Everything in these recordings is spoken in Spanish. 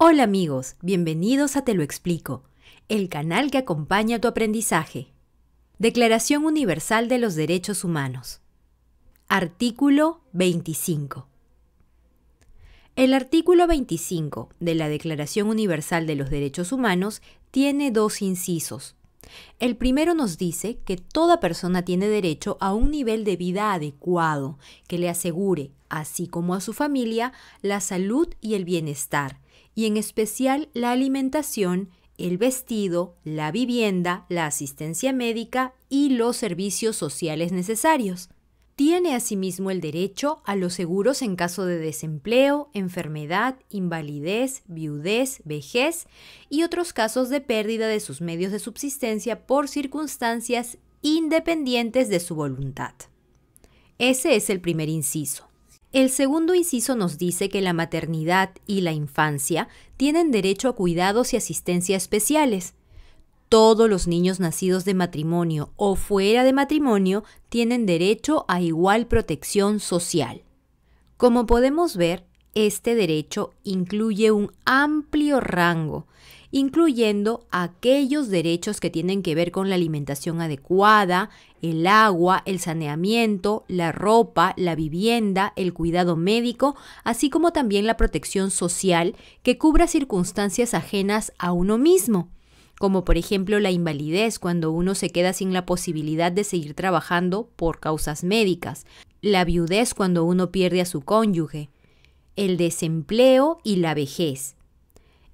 Hola amigos, bienvenidos a Te lo explico, el canal que acompaña tu aprendizaje. Declaración Universal de los Derechos Humanos. Artículo 25. El artículo 25 de la Declaración Universal de los Derechos Humanos tiene dos incisos. El primero nos dice que toda persona tiene derecho a un nivel de vida adecuado que le asegure, así como a su familia, la salud y el bienestar, y en especial la alimentación, el vestido, la vivienda, la asistencia médica y los servicios sociales necesarios. Tiene asimismo el derecho a los seguros en caso de desempleo, enfermedad, invalidez, viudez, vejez y otros casos de pérdida de sus medios de subsistencia por circunstancias independientes de su voluntad. Ese es el primer inciso. El segundo inciso nos dice que la maternidad y la infancia tienen derecho a cuidados y asistencia especiales. Todos los niños nacidos de matrimonio o fuera de matrimonio tienen derecho a igual protección social. Como podemos ver, este derecho incluye un amplio rango incluyendo aquellos derechos que tienen que ver con la alimentación adecuada, el agua, el saneamiento, la ropa, la vivienda, el cuidado médico, así como también la protección social que cubra circunstancias ajenas a uno mismo como por ejemplo la invalidez cuando uno se queda sin la posibilidad de seguir trabajando por causas médicas, la viudez cuando uno pierde a su cónyuge, el desempleo y la vejez.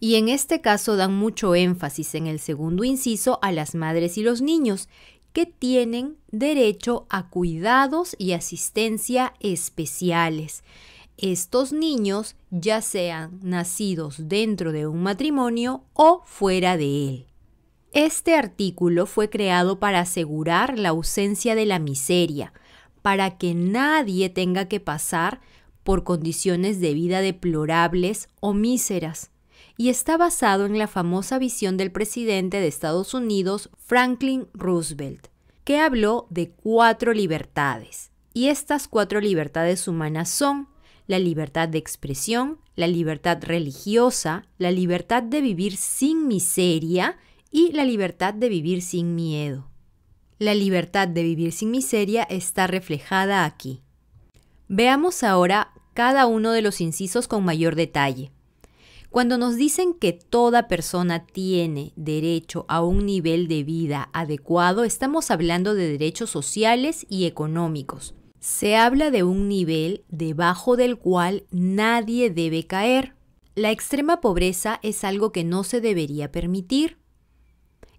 Y en este caso dan mucho énfasis en el segundo inciso a las madres y los niños, que tienen derecho a cuidados y asistencia especiales. Estos niños ya sean nacidos dentro de un matrimonio o fuera de él. Este artículo fue creado para asegurar la ausencia de la miseria, para que nadie tenga que pasar por condiciones de vida deplorables o míseras y está basado en la famosa visión del presidente de Estados Unidos, Franklin Roosevelt, que habló de cuatro libertades. Y estas cuatro libertades humanas son la libertad de expresión, la libertad religiosa, la libertad de vivir sin miseria y la libertad de vivir sin miedo. La libertad de vivir sin miseria está reflejada aquí. Veamos ahora cada uno de los incisos con mayor detalle. Cuando nos dicen que toda persona tiene derecho a un nivel de vida adecuado, estamos hablando de derechos sociales y económicos. Se habla de un nivel debajo del cual nadie debe caer. La extrema pobreza es algo que no se debería permitir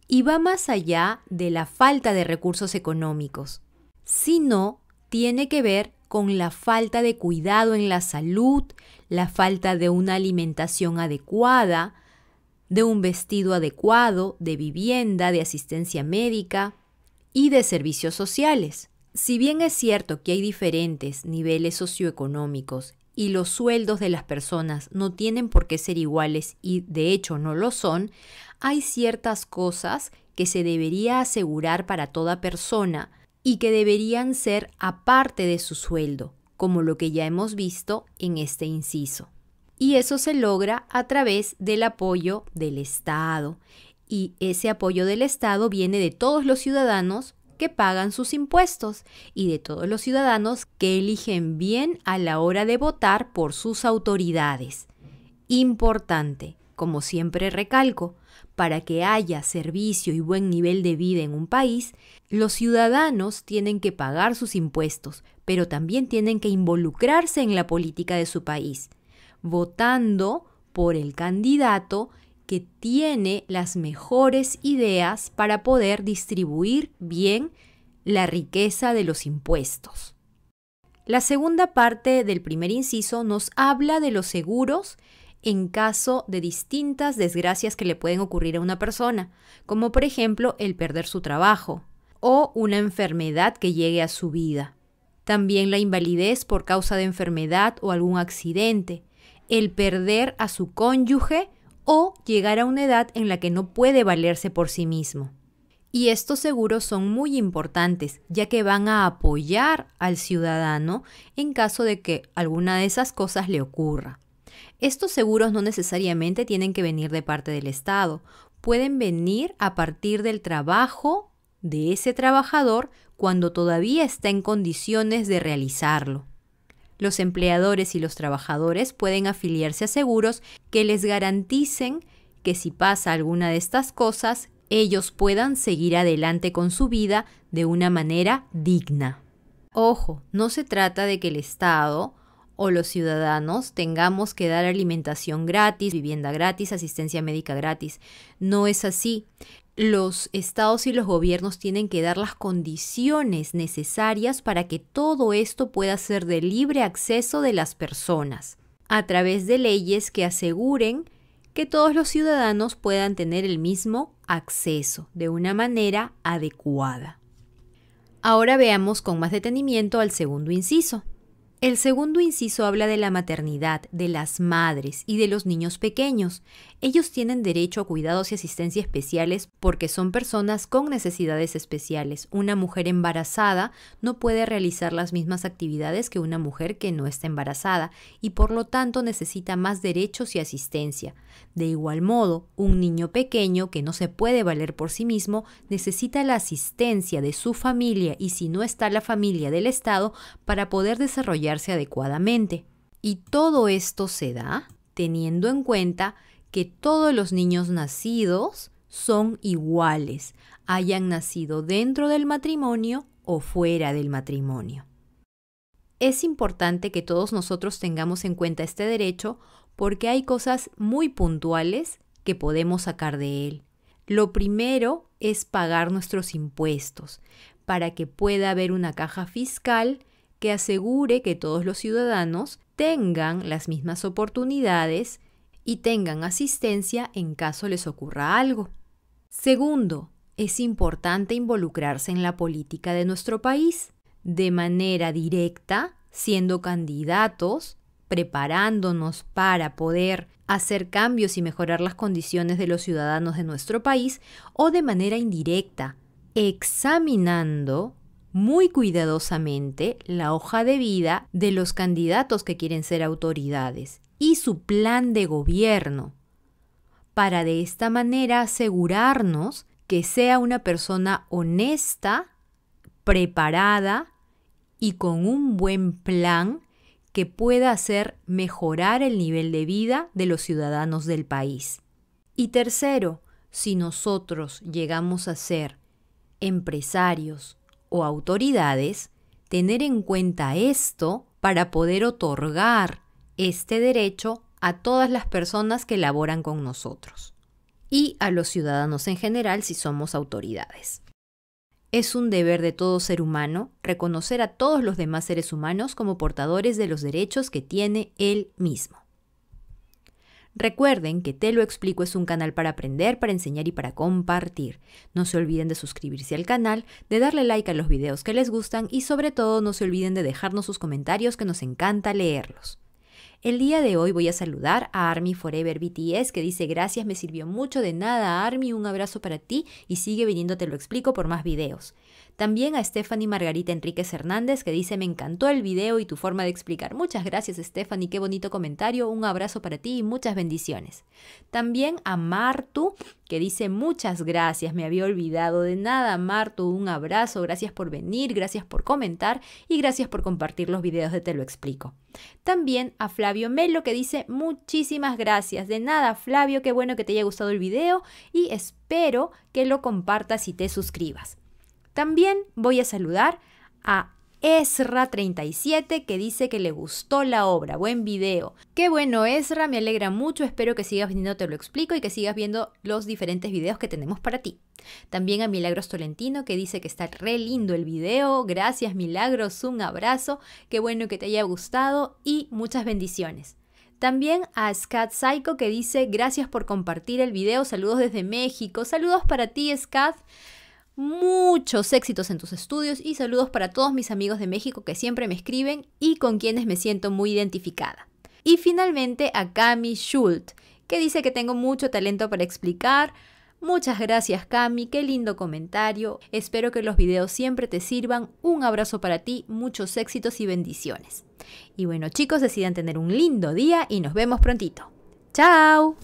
y va más allá de la falta de recursos económicos, sino tiene que ver con la falta de cuidado en la salud, la falta de una alimentación adecuada, de un vestido adecuado, de vivienda, de asistencia médica y de servicios sociales. Si bien es cierto que hay diferentes niveles socioeconómicos y los sueldos de las personas no tienen por qué ser iguales y de hecho no lo son, hay ciertas cosas que se debería asegurar para toda persona, y que deberían ser aparte de su sueldo, como lo que ya hemos visto en este inciso. Y eso se logra a través del apoyo del Estado. Y ese apoyo del Estado viene de todos los ciudadanos que pagan sus impuestos y de todos los ciudadanos que eligen bien a la hora de votar por sus autoridades. Importante, como siempre recalco, para que haya servicio y buen nivel de vida en un país, los ciudadanos tienen que pagar sus impuestos, pero también tienen que involucrarse en la política de su país, votando por el candidato que tiene las mejores ideas para poder distribuir bien la riqueza de los impuestos. La segunda parte del primer inciso nos habla de los seguros en caso de distintas desgracias que le pueden ocurrir a una persona, como por ejemplo el perder su trabajo o una enfermedad que llegue a su vida. También la invalidez por causa de enfermedad o algún accidente, el perder a su cónyuge o llegar a una edad en la que no puede valerse por sí mismo. Y estos seguros son muy importantes, ya que van a apoyar al ciudadano en caso de que alguna de esas cosas le ocurra. Estos seguros no necesariamente tienen que venir de parte del Estado, pueden venir a partir del trabajo de ese trabajador cuando todavía está en condiciones de realizarlo. Los empleadores y los trabajadores pueden afiliarse a seguros que les garanticen que si pasa alguna de estas cosas, ellos puedan seguir adelante con su vida de una manera digna. Ojo, no se trata de que el Estado o los ciudadanos tengamos que dar alimentación gratis, vivienda gratis, asistencia médica gratis. No es así. Los estados y los gobiernos tienen que dar las condiciones necesarias para que todo esto pueda ser de libre acceso de las personas, a través de leyes que aseguren que todos los ciudadanos puedan tener el mismo acceso de una manera adecuada. Ahora veamos con más detenimiento al segundo inciso. El segundo inciso habla de la maternidad, de las madres y de los niños pequeños. Ellos tienen derecho a cuidados y asistencia especiales porque son personas con necesidades especiales. Una mujer embarazada no puede realizar las mismas actividades que una mujer que no está embarazada y por lo tanto necesita más derechos y asistencia. De igual modo, un niño pequeño que no se puede valer por sí mismo necesita la asistencia de su familia y si no está la familia del Estado para poder desarrollar adecuadamente. Y todo esto se da teniendo en cuenta que todos los niños nacidos son iguales, hayan nacido dentro del matrimonio o fuera del matrimonio. Es importante que todos nosotros tengamos en cuenta este derecho porque hay cosas muy puntuales que podemos sacar de él. Lo primero es pagar nuestros impuestos para que pueda haber una caja fiscal que asegure que todos los ciudadanos tengan las mismas oportunidades y tengan asistencia en caso les ocurra algo. Segundo, es importante involucrarse en la política de nuestro país de manera directa, siendo candidatos, preparándonos para poder hacer cambios y mejorar las condiciones de los ciudadanos de nuestro país o de manera indirecta, examinando muy cuidadosamente la hoja de vida de los candidatos que quieren ser autoridades y su plan de gobierno, para de esta manera asegurarnos que sea una persona honesta, preparada y con un buen plan que pueda hacer mejorar el nivel de vida de los ciudadanos del país. Y tercero, si nosotros llegamos a ser empresarios, o autoridades tener en cuenta esto para poder otorgar este derecho a todas las personas que laboran con nosotros y a los ciudadanos en general si somos autoridades. Es un deber de todo ser humano reconocer a todos los demás seres humanos como portadores de los derechos que tiene él mismo. Recuerden que Te lo explico es un canal para aprender, para enseñar y para compartir. No se olviden de suscribirse al canal, de darle like a los videos que les gustan y sobre todo no se olviden de dejarnos sus comentarios que nos encanta leerlos. El día de hoy voy a saludar a Army Forever BTS que dice gracias, me sirvió mucho de nada Army, un abrazo para ti y sigue viniendo Te lo explico por más videos. También a Stephanie Margarita Enríquez Hernández que dice me encantó el video y tu forma de explicar. Muchas gracias Stephanie, qué bonito comentario, un abrazo para ti y muchas bendiciones. También a Martu que dice muchas gracias, me había olvidado de nada Martu, un abrazo, gracias por venir, gracias por comentar y gracias por compartir los videos de Te lo explico. También a Flavio Melo que dice muchísimas gracias, de nada Flavio, qué bueno que te haya gustado el video y espero que lo compartas y te suscribas. También voy a saludar a esra 37 que dice que le gustó la obra, buen video. Qué bueno Esra, me alegra mucho, espero que sigas viniendo, te lo explico y que sigas viendo los diferentes videos que tenemos para ti. También a Milagros Tolentino que dice que está re lindo el video, gracias Milagros, un abrazo, qué bueno que te haya gustado y muchas bendiciones. También a Scat Psycho que dice gracias por compartir el video, saludos desde México, saludos para ti Scat muchos éxitos en tus estudios y saludos para todos mis amigos de México que siempre me escriben y con quienes me siento muy identificada. Y finalmente a Cami Schult, que dice que tengo mucho talento para explicar. Muchas gracias Cami, qué lindo comentario. Espero que los videos siempre te sirvan. Un abrazo para ti, muchos éxitos y bendiciones. Y bueno chicos, decidan tener un lindo día y nos vemos prontito. ¡Chao!